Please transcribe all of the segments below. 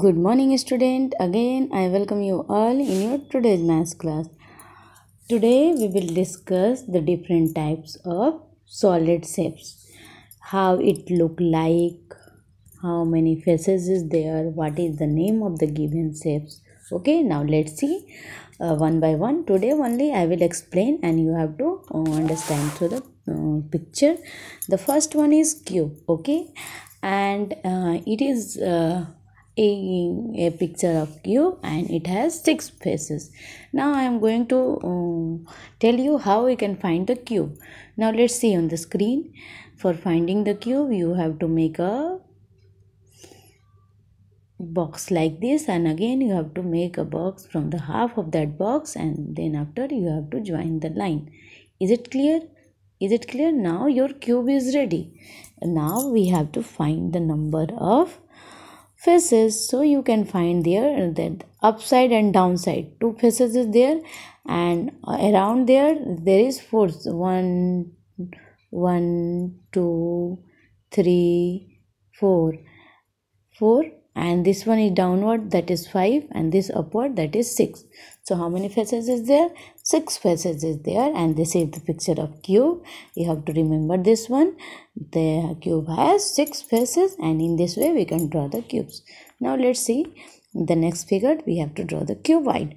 good morning student again i welcome you all in your today's math class today we will discuss the different types of solid shapes how it look like how many faces is there what is the name of the given shapes okay now let's see uh, one by one today only i will explain and you have to uh, understand through the uh, picture the first one is cube okay and uh, it is uh, a, a picture of cube and it has six faces now i am going to um, tell you how we can find the cube now let's see on the screen for finding the cube you have to make a box like this and again you have to make a box from the half of that box and then after you have to join the line is it clear is it clear now your cube is ready now we have to find the number of faces so you can find there the upside and downside two faces is there and around there there is four one one two three four four and this one is downward that is 5 and this upward that is 6 so how many faces is there 6 faces is there and this is the picture of cube you have to remember this one the cube has 6 faces and in this way we can draw the cubes now let's see the next figure we have to draw the cuboid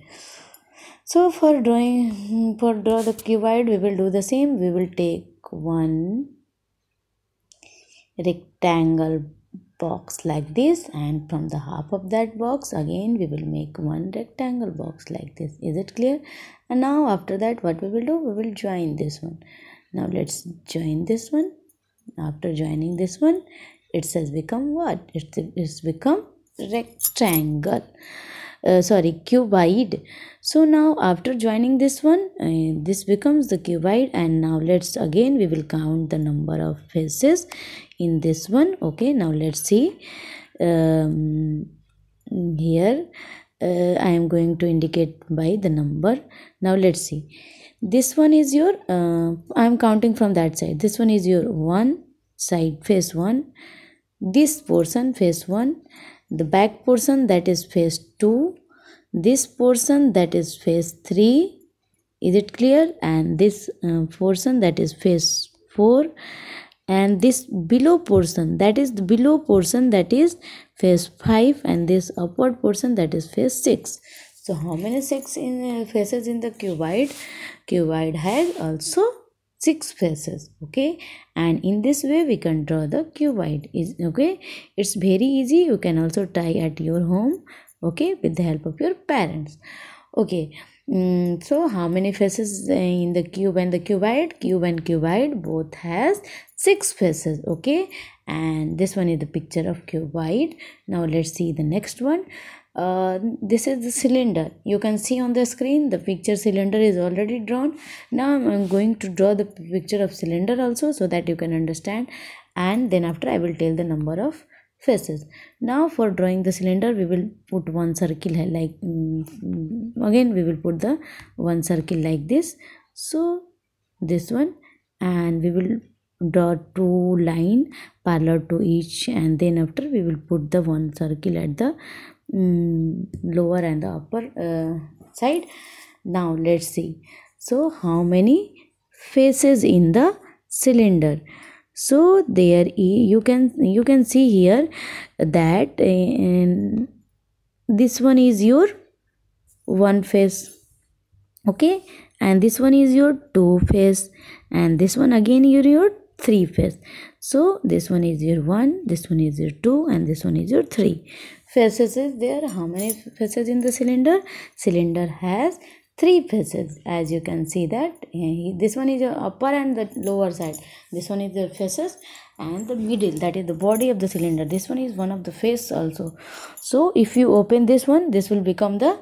so for drawing for draw the cuboid we will do the same we will take one rectangle box like this and from the half of that box again we will make one rectangle box like this is it clear and now after that what we will do we will join this one now let's join this one after joining this one it has become what it's, it's become rectangle uh, sorry cuboid so now after joining this one uh, this becomes the cuboid and now let's again we will count the number of faces in this one okay now let's see um, here uh, I am going to indicate by the number now let's see this one is your uh, I am counting from that side this one is your one side face one this portion face one the back portion that is face two this portion that is face three is it clear and this uh, portion that is face 4 and this below portion that is the below portion that is phase 5 and this upward portion that is phase 6 so how many six in uh, faces in the cuboid cuboid has also six faces okay and in this way we can draw the cuboid is okay it's very easy you can also try at your home okay with the help of your parents okay Mm, so how many faces in the cube and the cuboid cube and cuboid both has six faces okay and this one is the picture of cuboid now let's see the next one uh, this is the cylinder you can see on the screen the picture cylinder is already drawn now i'm going to draw the picture of cylinder also so that you can understand and then after i will tell the number of faces now for drawing the cylinder we will put one circle eh, like mm, again we will put the one circle like this so this one and we will draw two line parallel to each and then after we will put the one circle at the um, lower and the upper uh, side now let's see so how many faces in the cylinder so there you can you can see here that uh, this one is your one face okay and this one is your two face and this one again your your three face so this one is your one this one is your two and this one is your three faces is there how many faces in the cylinder cylinder has three faces as you can see that this one is the upper and the lower side this one is the faces and the middle that is the body of the cylinder this one is one of the face also so if you open this one this will become the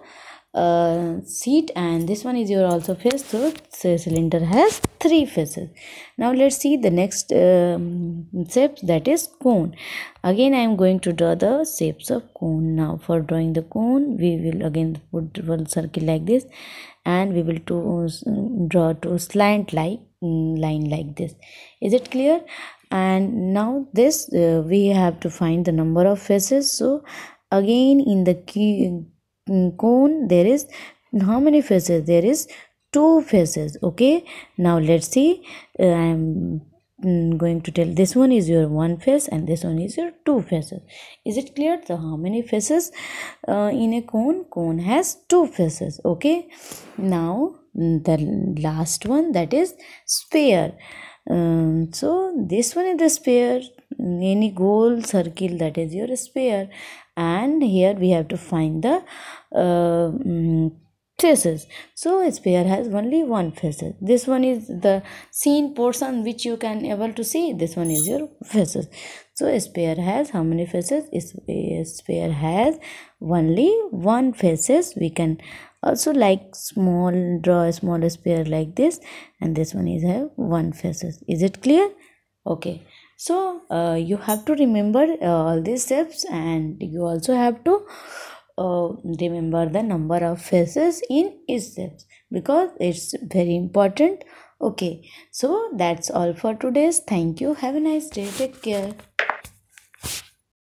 uh, seat and this one is your also face so cylinder has three faces now let's see the next um, shapes that is cone again i am going to draw the shapes of cone now for drawing the cone we will again put one circle like this and we will to uh, draw to slant like mm, line like this is it clear and now this uh, we have to find the number of faces so again in the key cone there is how many faces there is two faces okay now let's see uh, i'm mm, going to tell this one is your one face and this one is your two faces is it clear so how many faces uh, in a cone cone has two faces okay now mm, the last one that is sphere um, so this one is the sphere any goal circle that is your sphere and here we have to find the uh, faces mm, so sphere has only one faces this one is the seen portion which you can able to see this one is your faces so sphere has how many faces sphere has only one faces we can also like small draw a small sphere like this and this one is have one faces is it clear okay so uh, you have to remember uh, all these steps and you also have to uh, remember the number of faces in each step because it's very important okay so that's all for today's thank you have a nice day take care